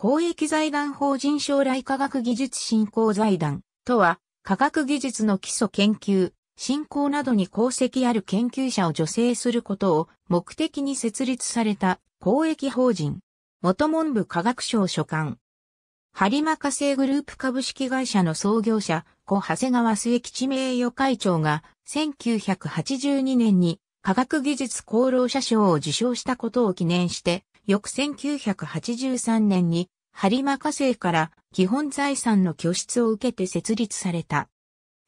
公益財団法人将来科学技術振興財団とは、科学技術の基礎研究、振興などに功績ある研究者を助成することを目的に設立された公益法人。元文部科学省所管。播磨化成グループ株式会社の創業者、小長谷川末吉名誉会長が、1982年に科学技術功労者賞を受賞したことを記念して、翌1983年に、ハリマ家政から基本財産の拠出を受けて設立された。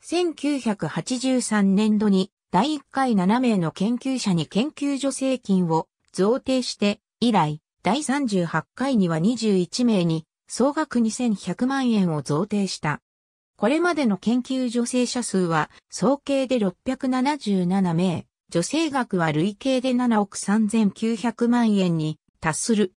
1983年度に第1回7名の研究者に研究助成金を贈呈して以来、第38回には21名に総額2100万円を贈呈した。これまでの研究助成者数は総計で677名、助成額は累計で7億3900万円に達する。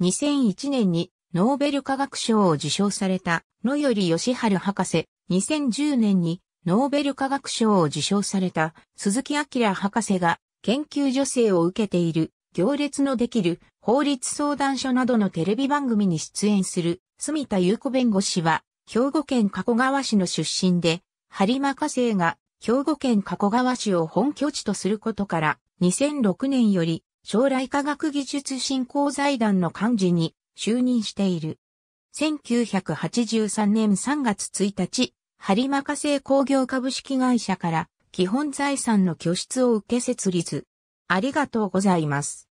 2001年にノーベル化学賞を受賞された野頼義春博士、2010年にノーベル化学賞を受賞された鈴木明博士が研究助成を受けている行列のできる法律相談所などのテレビ番組に出演する住田優子弁護士は兵庫県加古川市の出身で、播磨家政が兵庫県加古川市を本拠地とすることから2006年より将来科学技術振興財団の幹事に就任している。1983年3月1日、張任製工業株式会社から基本財産の拠出を受け設立。ありがとうございます。